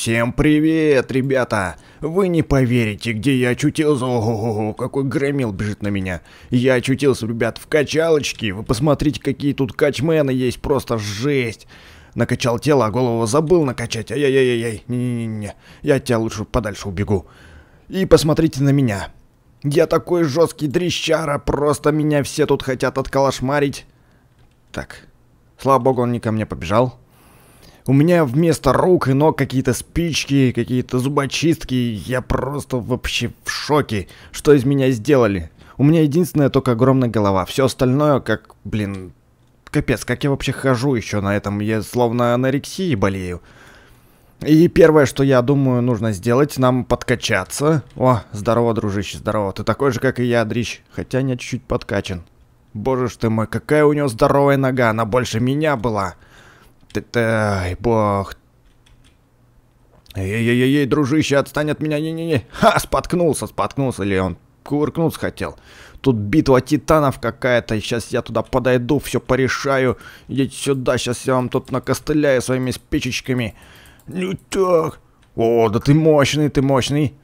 Всем привет, ребята! Вы не поверите, где я очутился. Ого-го, какой громил бежит на меня. Я очутился, ребят, в качалочке. Вы посмотрите, какие тут качмены есть, просто жесть. Накачал тело, а голову забыл накачать. Ай-яй-яй-яй, не-не-не, я тебя лучше подальше убегу. И посмотрите на меня. Я такой жесткий дрищара, просто меня все тут хотят откалашмарить. Так, слава богу, он не ко мне побежал. У меня вместо рук и ног какие-то спички, какие-то зубочистки. Я просто вообще в шоке, что из меня сделали. У меня единственная только огромная голова. Все остальное как, блин, капец, как я вообще хожу еще на этом. Я словно анорексией болею. И первое, что я думаю, нужно сделать, нам подкачаться. О, здорово, дружище, здорово. Ты такой же, как и я, Дрищ. Хотя я чуть-чуть подкачан. Боже ж ты мой, какая у него здоровая нога, она больше меня была ты Тай, бог. Эй-эй-эй, дружище, отстань от меня, не-не-не. Ха, споткнулся, споткнулся, или он кувыркнуться хотел. Тут битва титанов какая-то, сейчас я туда подойду, все порешаю. Идите сюда, сейчас я вам тут накостыляю своими спичечками. Ну так. О, да ты мощный, ты мощный.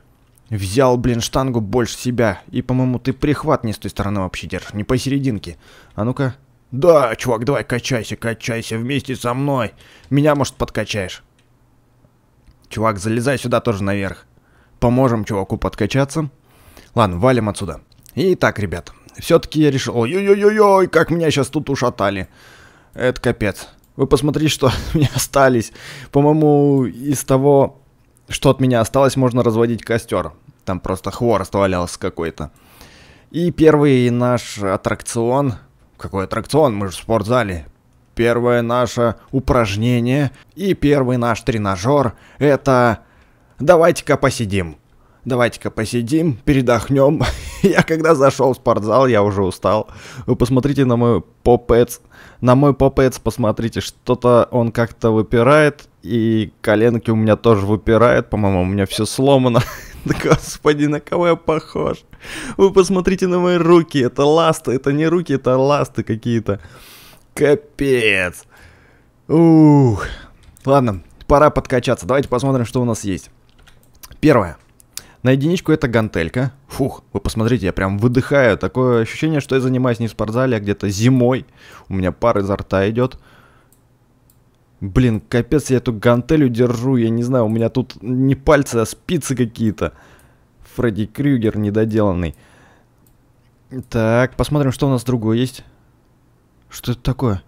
Взял, блин, штангу больше себя. И, по-моему, ты прихват не с той стороны вообще держишь, не посерединке. А ну-ка, «Да, чувак, давай качайся, качайся вместе со мной. Меня, может, подкачаешь?» «Чувак, залезай сюда тоже наверх. Поможем чуваку подкачаться. Ладно, валим отсюда. Итак, ребят, все-таки я решил... Ой-ой-ой-ой, как меня сейчас тут ушатали. Это капец. Вы посмотрите, что от меня остались. По-моему, из того, что от меня осталось, можно разводить костер. Там просто хворост валялся какой-то. И первый наш аттракцион какой аттракцион, мы же в спортзале. Первое наше упражнение и первый наш тренажер – это «давайте-ка посидим». Давайте-ка посидим, передохнем. я когда зашел в спортзал, я уже устал. Вы посмотрите на мой попец. На мой попец посмотрите, что-то он как-то выпирает. И коленки у меня тоже выпирают. По-моему, у меня все сломано. Господи, на кого я похож? Вы посмотрите на мои руки, это ласты, это не руки, это ласты какие-то. Капец. Ух. Ладно, пора подкачаться. Давайте посмотрим, что у нас есть. Первое. На единичку это гантелька. Фух, вы посмотрите, я прям выдыхаю. Такое ощущение, что я занимаюсь не в спортзале, а где-то зимой. У меня пар изо рта идет. Блин, капец, я эту гантелю держу, я не знаю, у меня тут не пальцы, а спицы какие-то. Фредди Крюгер недоделанный. Так, посмотрим, что у нас другое есть. Что это такое?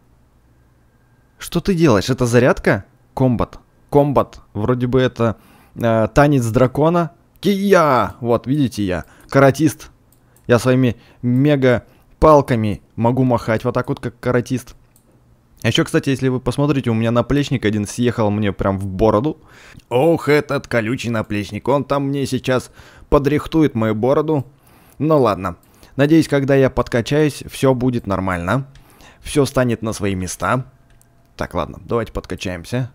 Что ты делаешь? Это зарядка? Комбат. Комбат. Вроде бы это э, танец дракона. Кия! Вот, видите, я каратист. Я своими мега палками могу махать вот так вот, как каратист. А еще, кстати, если вы посмотрите, у меня наплечник один съехал мне прям в бороду. Ох, этот колючий наплечник, он там мне сейчас подрихтует мою бороду. Ну ладно. Надеюсь, когда я подкачаюсь, все будет нормально. Все станет на свои места. Так, ладно, давайте подкачаемся.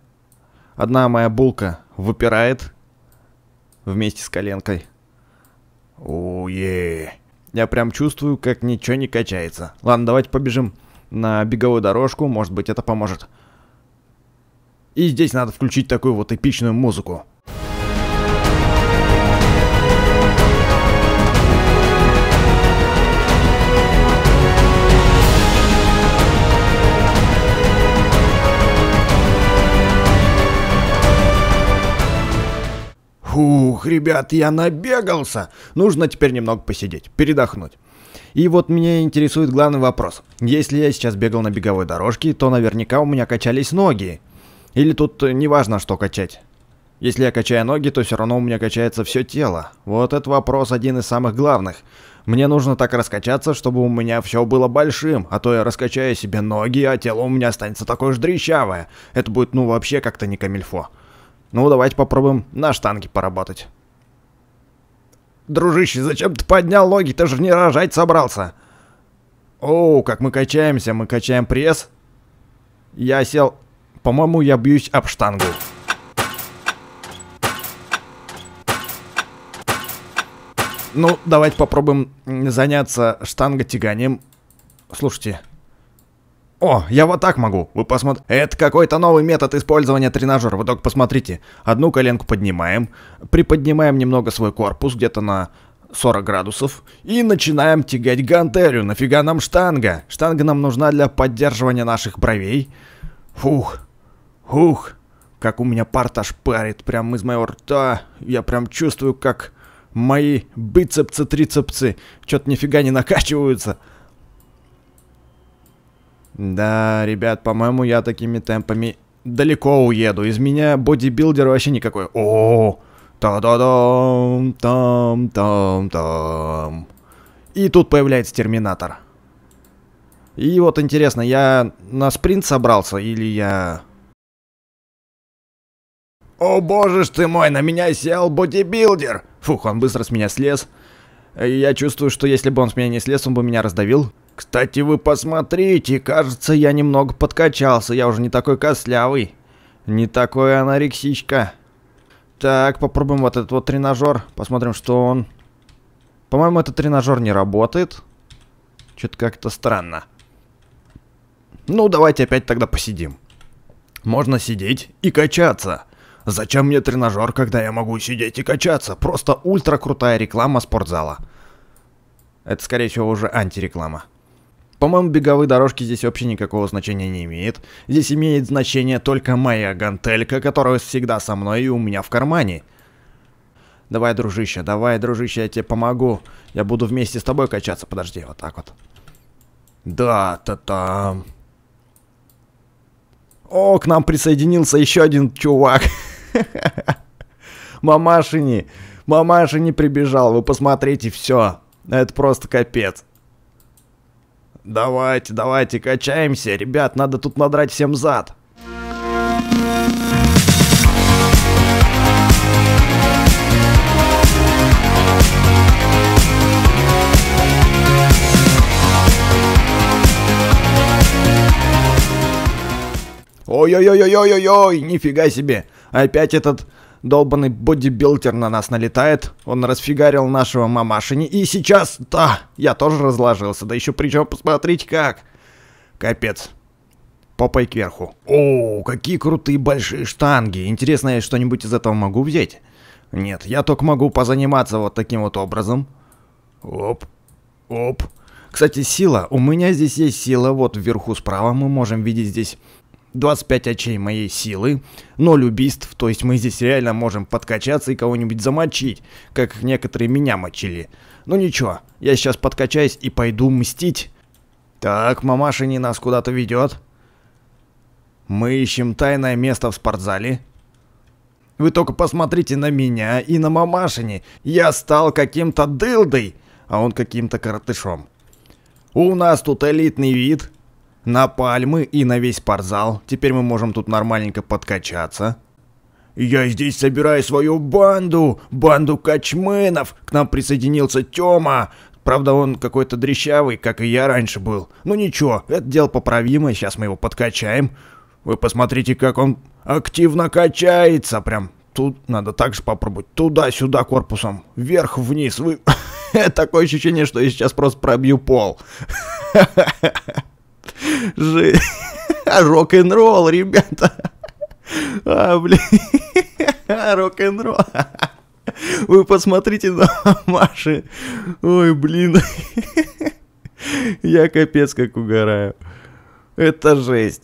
Одна моя булка выпирает вместе с коленкой. Уе. Я прям чувствую, как ничего не качается. Ладно, давайте побежим на беговую дорожку, может быть, это поможет. И здесь надо включить такую вот эпичную музыку. Фух, ребят, я набегался. Нужно теперь немного посидеть, передохнуть. И вот меня интересует главный вопрос. Если я сейчас бегал на беговой дорожке, то наверняка у меня качались ноги. Или тут э, неважно, что качать. Если я качаю ноги, то все равно у меня качается все тело. Вот этот вопрос один из самых главных. Мне нужно так раскачаться, чтобы у меня все было большим, а то я раскачаю себе ноги, а тело у меня останется такое же дрищавое. Это будет ну вообще как-то не камильфо. Ну давайте попробуем на штанге поработать. Дружище, зачем ты поднял ноги? Ты же не рожать собрался. Оу, как мы качаемся, мы качаем пресс. Я сел. По-моему, я бьюсь об штангу. Ну, давайте попробуем заняться штанготяганием. Слушайте, «О, я вот так могу! Вы посмотр... Это какой-то новый метод использования тренажера, вы только посмотрите. Одну коленку поднимаем, приподнимаем немного свой корпус, где-то на 40 градусов, и начинаем тягать гантелью. Нафига нам штанга? Штанга нам нужна для поддерживания наших бровей. Фух, фух, как у меня партаж парит прям из моего рта. Я прям чувствую, как мои бицепсы-трицепсы что-то нифига не накачиваются». Да, ребят, по-моему, я такими темпами далеко уеду. Из меня бодибилдер вообще никакой. О, та-да-дам, там-там-там. И тут появляется терминатор. И вот интересно, я на спринт собрался или я... О боже ж ты мой, на меня сел бодибилдер! Фух, он быстро с меня слез. Я чувствую, что если бы он с меня не слез, он бы меня раздавил. «Кстати, вы посмотрите, кажется, я немного подкачался, я уже не такой кослявый, не такой анорексичка». Так, попробуем вот этот вот тренажер, посмотрим, что он. По-моему, этот тренажер не работает. Что-то как-то странно. Ну, давайте опять тогда посидим. Можно сидеть и качаться. Зачем мне тренажер, когда я могу сидеть и качаться? Просто ультра крутая реклама спортзала. Это, скорее всего, уже антиреклама. По-моему, беговые дорожки здесь вообще никакого значения не имеет. Здесь имеет значение только моя гантелька, которая всегда со мной и у меня в кармане. Давай, дружище, давай, дружище, я тебе помогу. Я буду вместе с тобой качаться. Подожди, вот так вот. Да, та-там. О, к нам присоединился еще один чувак. Мамашини. Мамашини прибежал, вы посмотрите, все. Это просто капец. Давайте, давайте, качаемся. Ребят, надо тут надрать всем зад. Ой-ой-ой-ой-ой-ой, нифига себе. Опять этот долбанный бодибилдер на нас налетает. Он расфигарил нашего мамашини. И сейчас, да, я тоже разложился. Да еще причем, посмотрите как. Капец. Попой кверху. О, какие крутые большие штанги. Интересно, я что-нибудь из этого могу взять? Нет, я только могу позаниматься вот таким вот образом. Оп, оп. Кстати, сила. У меня здесь есть сила. Вот вверху справа мы можем видеть здесь 25 очей моей силы, 0 убийств, то есть мы здесь реально можем подкачаться и кого-нибудь замочить, как некоторые меня мочили. Ну ничего, я сейчас подкачаюсь и пойду мстить. Так, мамаша не нас куда-то ведет. Мы ищем тайное место в спортзале. Вы только посмотрите на меня и на мамашине. Я стал каким-то дылдой, а он каким-то коротышом. У нас тут элитный вид на пальмы и на весь парзал. Теперь мы можем тут нормальненько подкачаться. «Я здесь собираю свою банду, банду качменов. К нам присоединился Тёма. Правда, он какой-то дрещавый, как и я раньше был. Ну ничего, это дело поправимое, сейчас мы его подкачаем. Вы посмотрите, как он активно качается, прям. Тут надо также попробовать. Туда-сюда корпусом, вверх-вниз. Вы... Такое ощущение, что я сейчас просто пробью пол. Жи... Рок-н-ролл, ребята. А, блин. Рок-н-ролл. Вы посмотрите на Маши. Ой, блин. Я капец как угораю. Это жесть.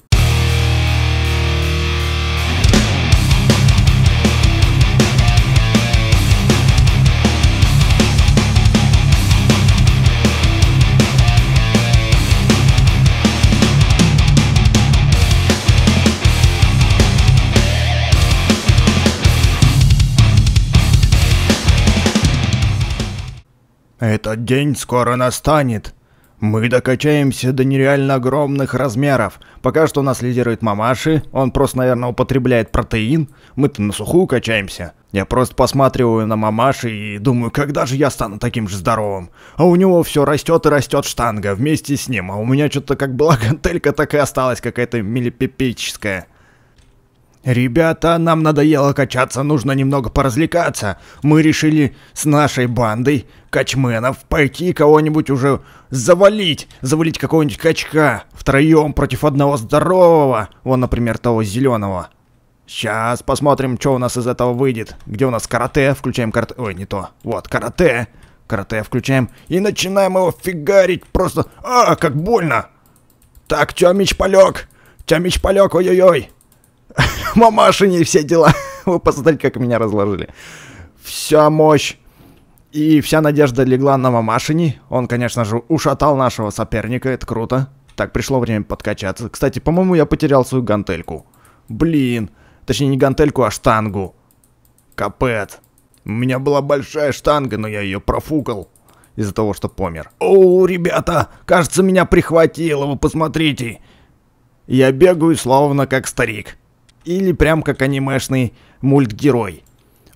Тот день скоро настанет. Мы докачаемся до нереально огромных размеров. Пока что у нас лидирует мамаши, он просто, наверное, употребляет протеин. Мы-то на сухую качаемся. Я просто посматриваю на мамаши и думаю, когда же я стану таким же здоровым? А у него все растет и растет штанга вместе с ним, а у меня что-то как была гантелька, так и осталась какая-то милипипическая. «Ребята, нам надоело качаться, нужно немного поразвлекаться. Мы решили с нашей бандой качменов пойти кого-нибудь уже завалить, завалить какого-нибудь качка втроем против одного здорового, вон, например, того зеленого. Сейчас посмотрим, что у нас из этого выйдет. Где у нас карате? Включаем карате. Ой, не то. Вот, карате. Карате включаем и начинаем его фигарить просто... А, как больно! Так, чё, меч полег? Чё, меч полег? Ой-ой-ой!» мамашини все дела. Вы посмотрите, как меня разложили. Вся мощь и вся надежда легла на мамашини. Он, конечно же, ушатал нашего соперника, это круто. Так, пришло время подкачаться. Кстати, по-моему, я потерял свою гантельку. Блин. Точнее, не гантельку, а штангу. Капет. У меня была большая штанга, но я ее профукал. Из-за того, что помер. О, ребята, кажется, меня прихватило, вы посмотрите. Я бегаю, словно как старик или прям как анимешный мультгерой.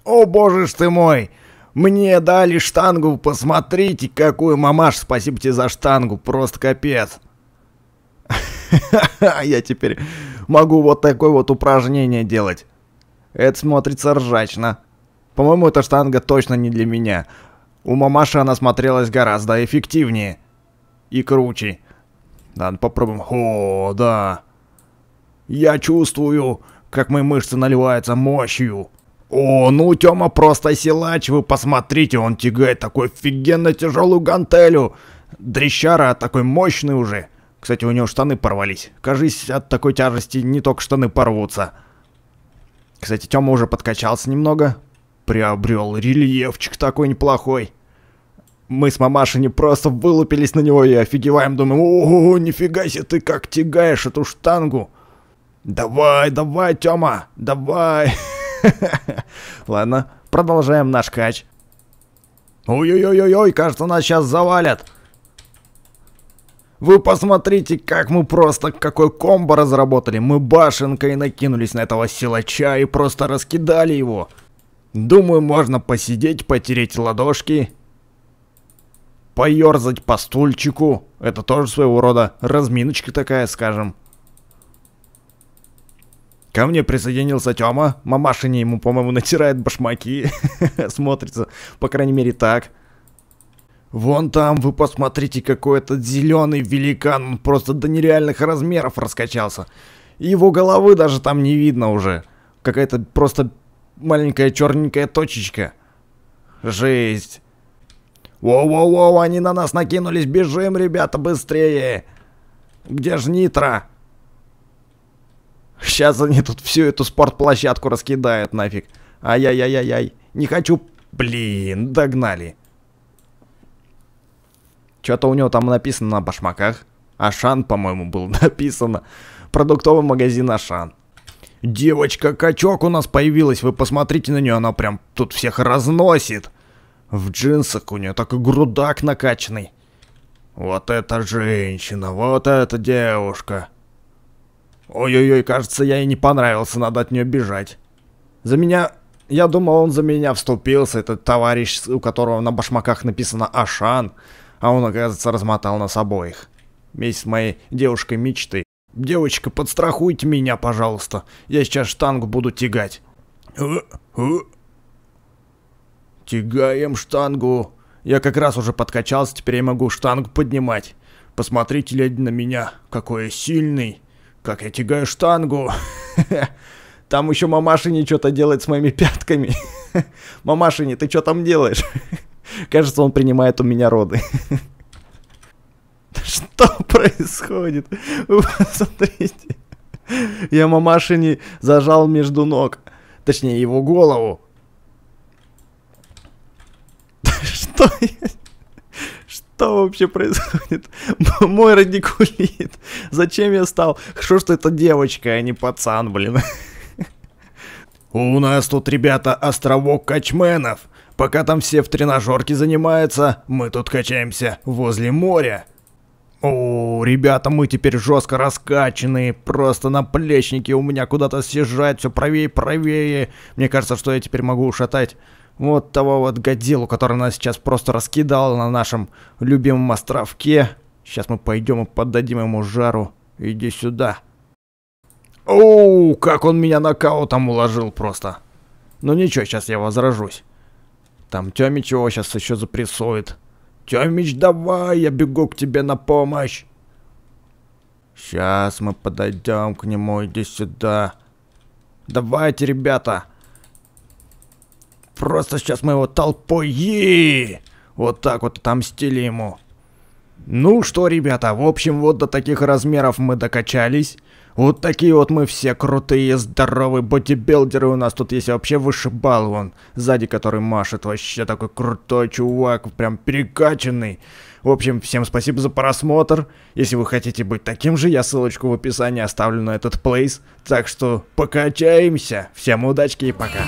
«О боже ж ты мой! Мне дали штангу, посмотрите, какую мамаш, спасибо тебе за штангу, просто капец!» Я теперь могу вот такое вот упражнение делать. Это смотрится ржачно. По-моему, эта штанга точно не для меня. У мамаши она смотрелась гораздо эффективнее. И круче. Ладно, попробуем. О, да. Я чувствую, как мои мышцы наливаются мощью. О, ну Тёма просто силач, вы посмотрите, он тягает такую офигенно тяжелую гантелю. Дрещара такой мощный уже. Кстати, у него штаны порвались. Кажись, от такой тяжести не только штаны порвутся. Кстати, Тёма уже подкачался немного. Приобрел рельефчик такой неплохой. Мы с мамашей не просто вылупились на него и офигеваем, думаем, о, нифига себе, ты как тягаешь эту штангу. «Давай, давай, Тёма, давай!» Ладно, продолжаем наш кач. Ой-ой-ой-ой, кажется, нас сейчас завалят. Вы посмотрите, как мы просто, какой комбо разработали. Мы башенкой накинулись на этого силача и просто раскидали его. Думаю, можно посидеть, потереть ладошки, поерзать по стульчику. Это тоже своего рода разминочка такая, скажем. Ко мне присоединился Тёма. Мамашине ему, по-моему, натирает башмаки. Смотрится, по крайней мере, так. Вон там, вы посмотрите, какой этот зеленый великан. Он просто до нереальных размеров раскачался. Его головы даже там не видно уже. Какая-то просто маленькая черненькая точечка. Жесть. Воу-воу-воу, они на нас накинулись. Бежим, ребята, быстрее. Где же Нитро? Сейчас они тут всю эту спортплощадку раскидают нафиг. Ай-яй-яй-яй-яй. Не хочу. Блин, догнали. Что-то у него там написано на башмаках. Ашан, по-моему, было написано. Продуктовый магазин Ашан. Девочка-качок у нас появилась. Вы посмотрите на нее, она прям тут всех разносит. В джинсах у нее такой грудак накачанный. Вот эта женщина, вот эта девушка. Ой-ой-ой, кажется, я ей не понравился, надо от нее бежать. За меня... Я думал, он за меня вступился, этот товарищ, у которого на башмаках написано «Ашан», а он, оказывается, размотал нас обоих. Вместе с моей девушкой мечты. «Девочка, подстрахуйте меня, пожалуйста. Я сейчас штангу буду тягать». «Тягаем штангу. Я как раз уже подкачался, теперь я могу штангу поднимать. Посмотрите, леди, на меня. Какой я сильный» как я тягаю штангу. Там еще мамашине что-то делает с моими пятками. Мамашине, ты что там делаешь? Кажется, он принимает у меня роды. Что происходит? Вы посмотрите. Я мамашине зажал между ног. Точнее, его голову. Что я что вообще происходит? Мой радикулит. Зачем я стал? Хорошо, что это девочка, а не пацан, блин. У нас тут, ребята, островок качменов. Пока там все в тренажерке занимаются, мы тут качаемся возле моря. О, ребята, мы теперь жестко раскачаны, просто на плечнике у меня куда-то съезжает, все правее, и правее. Мне кажется, что я теперь могу ушатать вот того вот Годзиллу, который нас сейчас просто раскидал на нашем любимом островке. Сейчас мы пойдем и поддадим ему жару. Иди сюда. Оу, как он меня нокаутом уложил просто. Ну ничего, сейчас я возражусь. Там Тёмич его сейчас еще запрессует. Тёмич, давай, я бегу к тебе на помощь. Сейчас мы подойдем к нему, иди сюда. Давайте, ребята. Просто сейчас мы его толпой е Вот так вот отомстили ему. Ну что, ребята, в общем, вот до таких размеров мы докачались. Вот такие вот мы все крутые, здоровые бодибилдеры. У нас тут есть вообще вышибал вон, сзади который машет. Вообще такой крутой чувак, прям перекачанный. В общем, всем спасибо за просмотр. Если вы хотите быть таким же, я ссылочку в описании оставлю на этот плейс. Так что покачаемся. Всем удачки и пока.